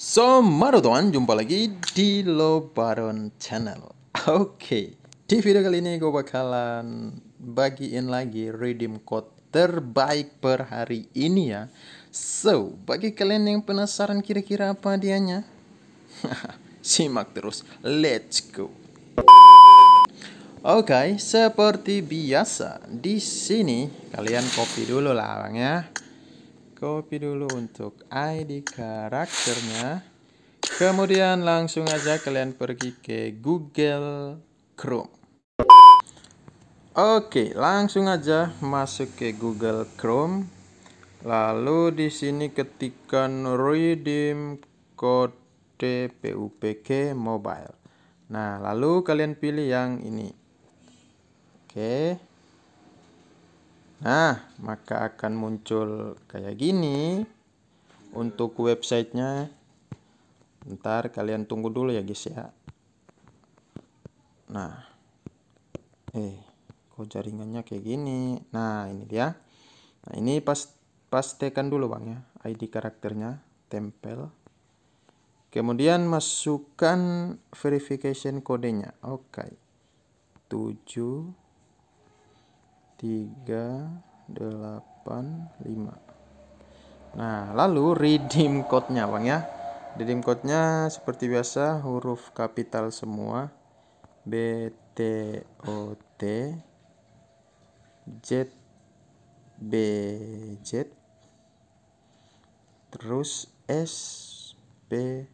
So, maro jumpa lagi di Lobaron Channel. Oke, okay. di video kali ini gue bakalan bagiin lagi redeem code terbaik per hari ini ya. So, bagi kalian yang penasaran kira-kira apa dianya, simak terus. Let's go. Oke, okay, seperti biasa, di sini kalian copy dulu lah, Bang ya copy dulu untuk ID karakternya. Kemudian langsung aja kalian pergi ke Google Chrome. Oke, langsung aja masuk ke Google Chrome. Lalu di sini ketikkan redeem code PUBG mobile. Nah, lalu kalian pilih yang ini. Oke. Nah, maka akan muncul kayak gini untuk websitenya. Ntar kalian tunggu dulu ya guys ya. Nah, eh, kok jaringannya kayak gini. Nah, ini dia. Nah, ini pas pastikan dulu bang ya ID karakternya tempel. Kemudian masukkan verification kodenya. Oke. Okay. 7 385 nah lalu redeem code-nya bang ya redeem code-nya seperti biasa huruf kapital semua B T O T Z B Z terus S B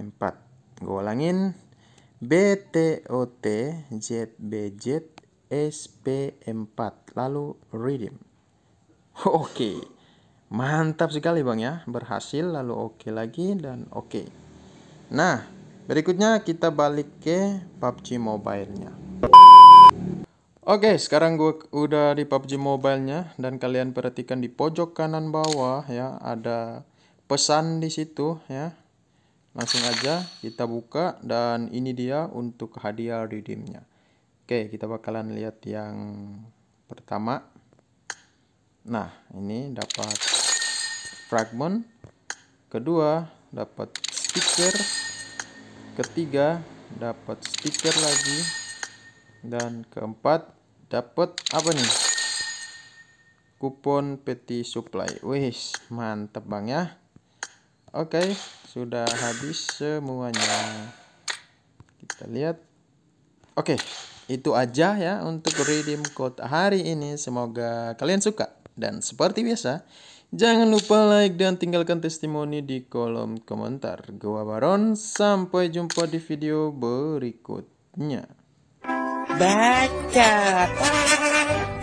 empat. gue ulangin B T O T Z B Z SP4 lalu redeem. Oke. Okay. Mantap sekali Bang ya, berhasil lalu oke okay lagi dan oke. Okay. Nah, berikutnya kita balik ke PUBG Mobile-nya. Oke, okay, sekarang gue udah di PUBG Mobile-nya dan kalian perhatikan di pojok kanan bawah ya ada pesan di situ ya. Langsung aja kita buka dan ini dia untuk hadiah redeem-nya. Oke, kita bakalan lihat yang pertama. Nah, ini dapat fragment. Kedua, dapat stiker. Ketiga, dapat stiker lagi. Dan keempat, dapat apa nih? Kupon peti supply. Wih, mantep bang ya. Oke, sudah habis semuanya. Kita lihat. Oke. Okay itu aja ya untuk redeem code hari ini. Semoga kalian suka. Dan seperti biasa, jangan lupa like dan tinggalkan testimoni di kolom komentar. Gua Baron, sampai jumpa di video berikutnya. Baca.